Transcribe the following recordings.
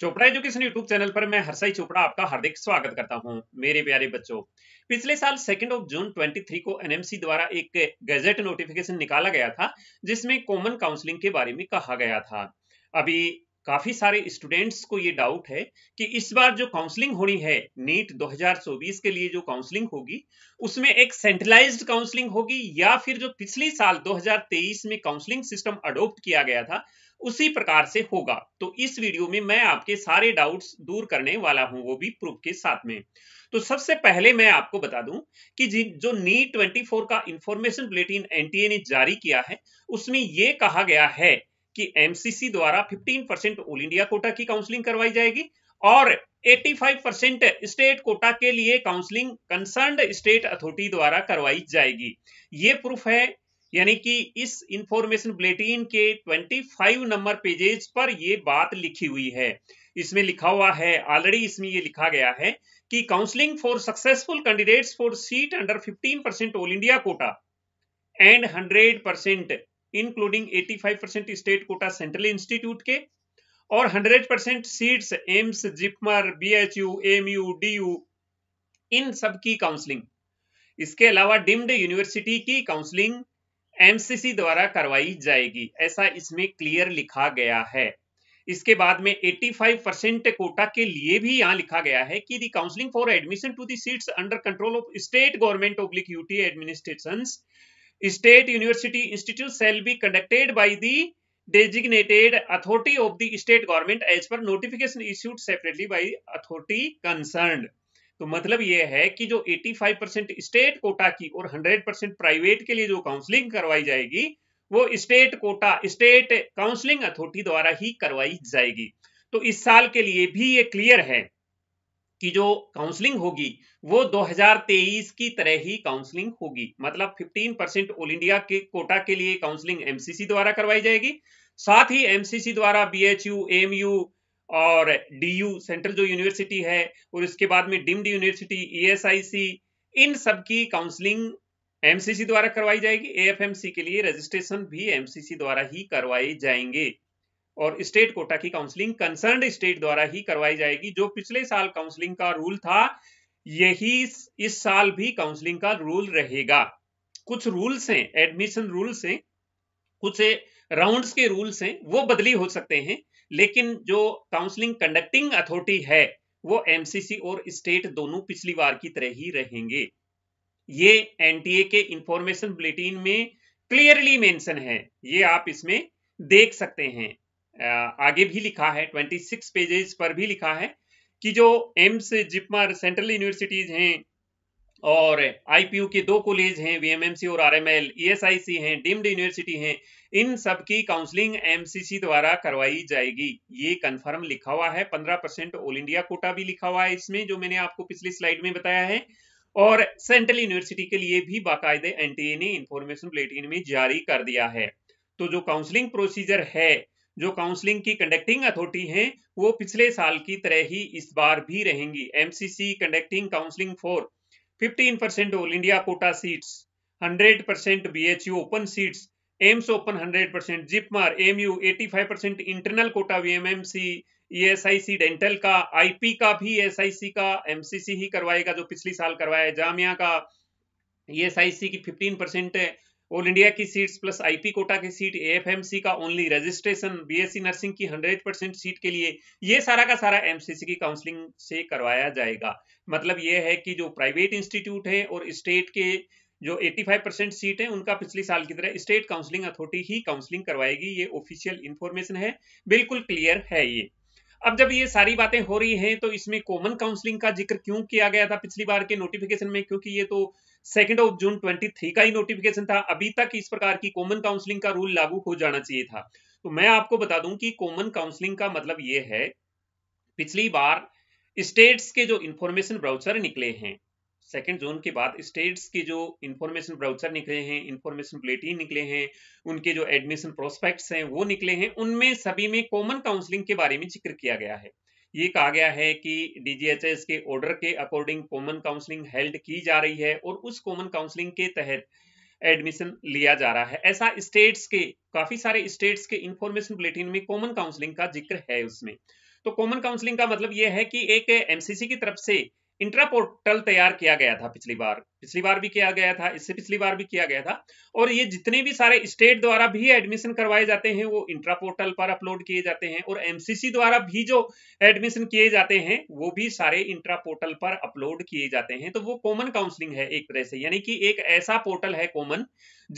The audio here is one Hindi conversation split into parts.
चोपड़ा एजुकेशन यूट्यूब चैनल पर मैं हरसाई चोपड़ा आपका हार्दिक स्वागत करता हूं मेरे प्यारे बच्चों पिछले साल सेकेंड ऑफ जून 23 को एनएमसी द्वारा एक गैजेट नोटिफिकेशन निकाला गया था जिसमें कॉमन काउंसलिंग के बारे में कहा गया था अभी काफी सारे स्टूडेंट्स को ये डाउट है कि इस बार जो काउंसलिंग होनी है नीट 2024 के लिए जो काउंसलिंग होगी उसमें एक सेंट्रलाइज्ड काउंसलिंग होगी या फिर जो पिछले साल 2023 में काउंसलिंग सिस्टम अडोप्ट किया गया था उसी प्रकार से होगा तो इस वीडियो में मैं आपके सारे डाउट्स दूर करने वाला हूं वो भी प्रूफ के साथ में तो सबसे पहले मैं आपको बता दूं कि जो नीट 24 का इंफॉर्मेशन बुलेटिन एनटीए ने जारी किया है उसमें यह कहा गया है कि एमसीसी द्वारा 15 परसेंट ऑल इंडिया कोटा की काउंसलिंग करवाई जाएगी और 85 परसेंट स्टेट कोटा के लिए काउंसलिंग कंसर्न स्टेट अथॉरिटी द्वारा करवाई जाएगी ये प्रूफ है यानी कि इस इंफॉर्मेशन बुलेटिन के 25 नंबर पेजेज पर यह बात लिखी हुई है इसमें लिखा हुआ है ऑलरेडी इसमें यह लिखा गया है कि counselling for successful candidates for seat under 15 percent all India quota and 100 percent including 85 percent state quota central institute के और 100 percent seats AIIMS JIPMER BHU MU DU इन सब की काउंसलिंग इसके अलावा डिम्ड यूनिवर्सिटी की काउंसलिंग एमसीसी द्वारा करवाई जाएगी ऐसा इसमें क्लियर लिखा गया है इसके बाद में 85 परसेंट कोटा के लिए भी यहां लिखा गया है कि the counselling for admission to the seats under control of state government oblique UT administration state university institute shall be conducted by the designated authority of the state government as per notification issued separately by authority concern तो मतलब यह है कि जो 85 फाइव परसेंट स्टेट कोटा की और 100 परसेंट प्राइवेट के लिए जो काउंसलिंग करवाई जाएगी वो state quota state counselling authority द्वारा ही करवाई जाएगी तो इस साल के लिए भी ये क्लियर है की जो काउंसलिंग होगी वो 2023 की तरह ही काउंसलिंग होगी मतलब 15 परसेंट ऑल इंडिया के कोटा के लिए काउंसलिंग एमसीसी द्वारा करवाई जाएगी साथ ही एमसीसी द्वारा बीएचयू एमयू और डीयू सेंट्रल जो यूनिवर्सिटी है और इसके बाद में डिम्ड यूनिवर्सिटी ईएसआईसी इन सब की काउंसलिंग एमसीसी द्वारा करवाई जाएगी एएफएमसी के लिए रजिस्ट्रेशन भी एमसीसी द्वारा ही करवाए जाएंगे और स्टेट कोटा की काउंसलिंग कंसर्न स्टेट द्वारा ही करवाई जाएगी जो पिछले साल काउंसलिंग का रूल था यही इस साल भी काउंसलिंग का रूल रहेगा कुछ रूल्स हैं एडमिशन रूल्स हैं कुछ राउंड्स के रूल्स हैं वो बदली हो सकते हैं लेकिन जो काउंसलिंग कंडक्टिंग अथॉरिटी है वो एमसीसी और स्टेट दोनों पिछली बार की तरह ही रहेंगे ये एनटीए के इंफॉर्मेशन बुलेटिन में क्लियरली मेंशन है ये आप इसमें देख सकते हैं आगे भी लिखा है 26 पेजेस पर भी लिखा है कि जो एम्स जिपमर सेंट्रल यूनिवर्सिटीज हैं और आईपीयू के दो कॉलेज हैं वीएमएमसी और आरएमएल ईएसआईसी e हैं डीम्ड यूनिवर्सिटी हैं इन सब की काउंसलिंग एमसीसी द्वारा करवाई जाएगी ये कंफर्म लिखा हुआ है पंद्रह परसेंट ऑल इंडिया कोटा भी लिखा हुआ है इसमें जो मैंने आपको पिछली स्लाइड में बताया है और सेंट्रल यूनिवर्सिटी के लिए भी बाकायदे एन ने इंफॉर्मेशन बुलेटिन में जारी कर दिया है तो जो काउंसलिंग प्रोसीजर है जो काउंसलिंग की कंडक्टिंग अथॉरिटी हैं वो पिछले साल की तरह ही इस बार भी रहेंगी MCC conducting counselling for 15 percent all India quota seats 100 percent BHU open seats AIIMS open 100 percent JIPMER MU 85 percent internal quota VMMC ESIC dental का आईपी का भी एसआईसी e का एमसीसी ही करवाएगा जो पिछले साल करवाया जामिया का ईएसआईसी e की 15 परसेंट ऑल इंडिया की सीट्स प्लस आईपी कोटा की सीट एएफएमसी का ओनली रजिस्ट्रेशन बीएससी नर्सिंग की 100 परसेंट सीट के लिए ये सारा का सारा एमसीसी की काउंसलिंग से करवाया जाएगा मतलब ये है कि जो प्राइवेट इंस्टीट्यूट है और स्टेट के जो 85 परसेंट सीट है उनका पिछले साल की तरह स्टेट काउंसलिंग अथॉरिटी ही काउंसलिंग करवाएगी ये ऑफिशियल इंफॉर्मेशन है बिल्कुल क्लियर है ये अब जब ये सारी बातें हो रही हैं तो इसमें कॉमन काउंसलिंग का जिक्र क्यों किया गया था पिछली बार के नोटिफिकेशन में क्योंकि ये तो सेकेंड ऑफ जून 23 का ही नोटिफिकेशन था अभी तक इस प्रकार की कॉमन काउंसलिंग का रूल लागू हो जाना चाहिए था तो मैं आपको बता दूं कि कॉमन काउंसलिंग का मतलब ये है पिछली बार स्टेट्स के जो इंफॉर्मेशन ब्राउचर निकले हैं सेकेंड जोन के बाद स्टेट्स के जो इन्फॉर्मेशन ब्राउचर निकले हैं इन्फॉर्मेशन बुलेटिन निकले हैं उनके जो एडमिशन प्रोस्पेक्ट्स हैं वो निकले हैं उनमें सभी में कॉमन काउंसलिंग के बारे में जिक्र किया गया है ये कहा गया है कि डीजीएचएस के ऑर्डर के अकॉर्डिंग कॉमन काउंसलिंग हेल्ड की जा रही है और उस कॉमन काउंसलिंग के तहत एडमिशन लिया जा रहा है ऐसा स्टेट्स के काफी सारे स्टेट्स के इंफॉर्मेशन बुलेटिन में कॉमन काउंसलिंग का जिक्र है उसमें तो कॉमन काउंसलिंग का मतलब यह है कि एक एमसीसी की तरफ से इंट्रा पोर्टल तैयार किया गया था पिछली बार पिछली बार भी किया गया था इससे पिछली बार भी किया गया था और ये जितने भी सारे स्टेट द्वारा भी एडमिशन करवाए जाते हैं वो इंट्रा पोर्टल पर अपलोड किए जाते हैं और एमसीसी द्वारा भी जो एडमिशन किए जाते हैं वो भी सारे इंट्रा पोर्टल पर अपलोड किए जाते हैं तो वो कॉमन काउंसलिंग है एक तरह से यानी कि एक ऐसा पोर्टल है कॉमन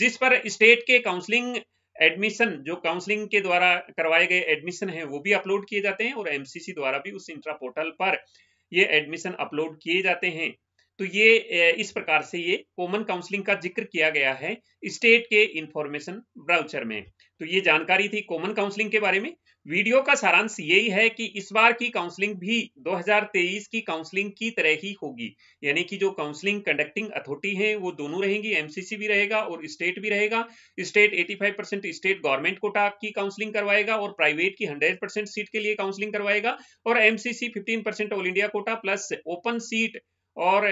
जिस पर स्टेट के काउंसलिंग एडमिशन जो काउंसलिंग के द्वारा करवाए गए एडमिशन है वो भी अपलोड किए जाते हैं और एमसीसी द्वारा भी उस इंट्रा पोर्टल पर ये एडमिशन अपलोड किए जाते हैं तो ये इस प्रकार से ये कॉमन काउंसलिंग का जिक्र किया गया है स्टेट के इंफॉर्मेशन ब्राउचर में तो ये जानकारी थी कॉमन काउंसलिंग के बारे में वीडियो का सारांश यही है कि इस बार की काउंसलिंग भी 2023 की काउंसलिंग की तरह ही होगी यानी कि जो काउंसलिंग कंडक्टिंग अथॉरिटी है वो दोनों रहेंगी एमसीसी भी रहेगा और स्टेट भी रहेगा state 85 percent state government quota की काउंसलिंग करवाएगा और प्राइवेट की 100 परसेंट सीट के लिए काउंसलिंग करवाएगा और MCC fifteen percent all India quota plus open seat और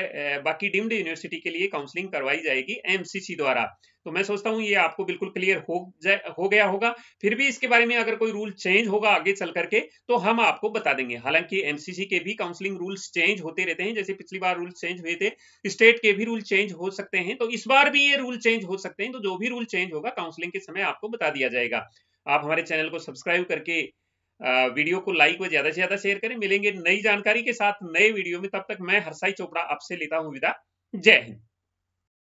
बाकी डीम्ड यूनिवर्सिटी के लिए काउंसलिंग करवाई जाएगी एमसीसी द्वारा तो मैं सोचता हूँ ये आपको बिल्कुल क्लियर हो जाए हो गया होगा फिर भी इसके बारे में अगर कोई रूल चेंज होगा आगे चल करके तो हम आपको बता देंगे हालांकि एमसीसी के भी काउंसलिंग रूल्स चेंज होते रहते हैं जैसे पिछली बार रूल चेंज हुए थे स्टेट के भी रूल चेंज हो सकते हैं तो इस बार भी ये रूल चेंज हो सकते हैं तो जो भी रूल चेंज होगा काउंसलिंग के समय आपको बता दिया जाएगा आप हमारे चैनल को सब्सक्राइब करके वीडियो को लाइक व ज्यादा से ज्यादा शेयर करें मिलेंगे नई जानकारी के साथ नए वीडियो में तब तक मैं हरसाई चोपड़ा आपसे लेता हूँ विदा जय हिंद